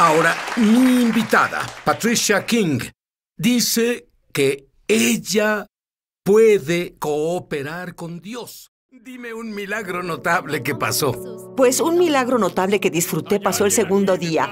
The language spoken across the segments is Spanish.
Ahora, mi invitada, Patricia King, dice que ella puede cooperar con Dios. Dime un milagro notable que pasó. Pues un milagro notable que disfruté pasó el segundo día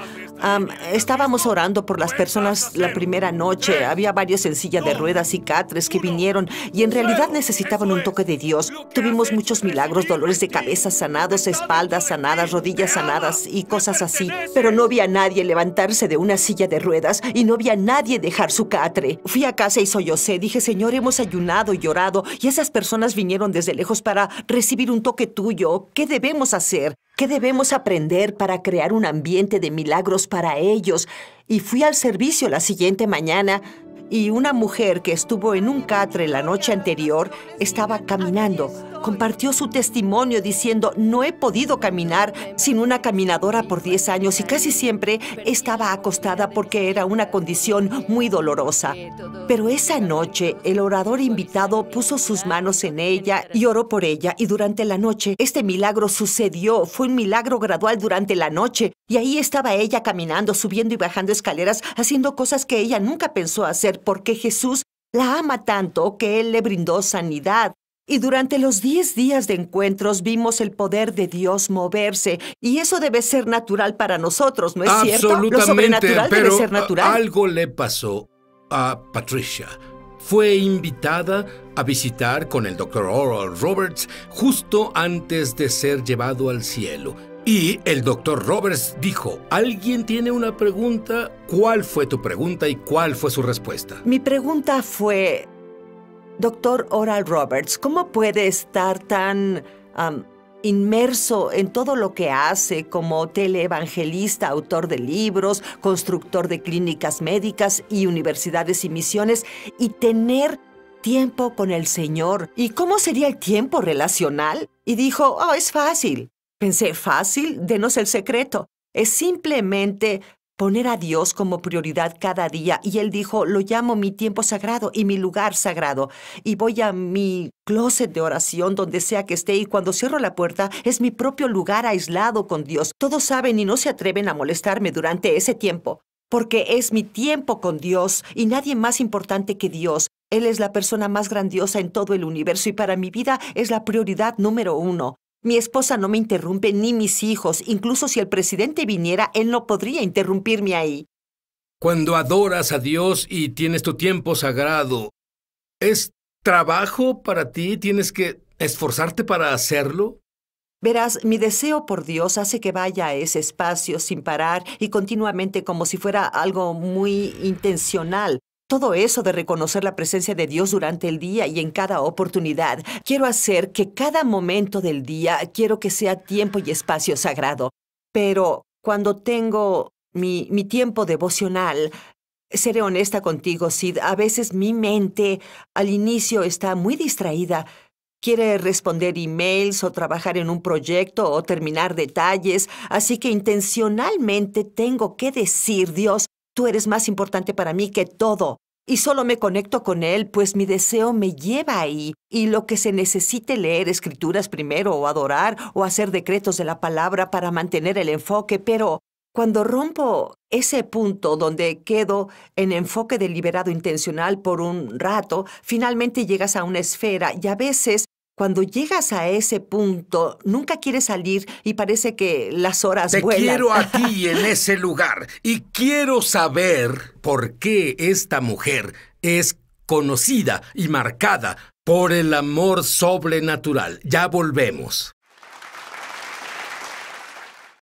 estábamos orando por las personas la primera noche. Había varios en silla de ruedas y catres que vinieron y en realidad necesitaban un toque de Dios. Tuvimos muchos milagros, dolores de cabeza sanados, espaldas sanadas, rodillas sanadas y cosas así. Pero no había nadie levantarse de una silla de ruedas y no había nadie dejar su catre. Fui a casa y sollocé. Dije, Señor, hemos ayunado y llorado y esas personas vinieron desde lejos para recibir un toque tuyo. ¿Qué debemos hacer? ¿Qué debemos aprender para crear un ambiente de milagros para ellos? Y fui al servicio la siguiente mañana y una mujer que estuvo en un catre la noche anterior estaba caminando. Compartió su testimonio diciendo, no he podido caminar sin una caminadora por 10 años y casi siempre estaba acostada porque era una condición muy dolorosa. Pero esa noche el orador invitado puso sus manos en ella y oró por ella y durante la noche este milagro sucedió. Fue un milagro gradual durante la noche y ahí estaba ella caminando, subiendo y bajando escaleras, haciendo cosas que ella nunca pensó hacer porque Jesús la ama tanto que Él le brindó sanidad. Y durante los diez días de encuentros vimos el poder de Dios moverse. Y eso debe ser natural para nosotros, ¿no es cierto? Lo sobrenatural pero debe ser natural. Algo le pasó a Patricia. Fue invitada a visitar con el doctor Oral Roberts justo antes de ser llevado al cielo y el doctor Roberts dijo, ¿alguien tiene una pregunta? ¿Cuál fue tu pregunta y cuál fue su respuesta? Mi pregunta fue, doctor Oral Roberts, ¿cómo puede estar tan inmerso en todo lo que hace como televangelista, autor de libros, constructor de clínicas médicas y universidades y misiones y tener tiempo con el Señor? ¿Y cómo sería el tiempo relacional? Y dijo, oh, es fácil. Pensé, fácil, denos el secreto. Es simplemente poner a Dios como prioridad cada día. Y él dijo, lo llamo mi tiempo sagrado y mi lugar sagrado. Y voy a mi closet de oración, donde sea que esté, y cuando cierro la puerta, es mi propio lugar aislado con Dios. Todos saben y no se atreven a molestarme durante ese tiempo, porque es mi tiempo con Dios y nadie más importante que Dios. Él es la persona más grandiosa en todo el universo y para mi vida es la prioridad número uno. Mi esposa no me interrumpe ni mis hijos. Incluso si el presidente viniera, él no podría interrumpirme ahí. Cuando adoras a Dios y tienes tu tiempo sagrado, ¿es trabajo para ti? ¿Tienes que esforzarte para hacerlo? Verás, mi deseo por Dios hace que vaya a ese espacio sin parar y continuamente como si fuera algo muy intencional. Todo eso de reconocer la presencia de Dios durante el día y en cada oportunidad. Quiero hacer que cada momento del día, quiero que sea tiempo y espacio sagrado. Pero cuando tengo mi, mi tiempo devocional, seré honesta contigo, Sid, a veces mi mente al inicio está muy distraída. Quiere responder emails o trabajar en un proyecto o terminar detalles, así que intencionalmente tengo que decir, Dios, Tú eres más importante para mí que todo. Y solo me conecto con él, pues mi deseo me lleva ahí. Y lo que se necesite leer escrituras primero, o adorar, o hacer decretos de la palabra para mantener el enfoque, pero cuando rompo ese punto donde quedo en enfoque deliberado intencional por un rato, finalmente llegas a una esfera y a veces cuando llegas a ese punto, nunca quieres salir y parece que las horas Te quiero aquí, en ese lugar y quiero saber por qué esta mujer es conocida y marcada por el amor sobrenatural. Ya volvemos.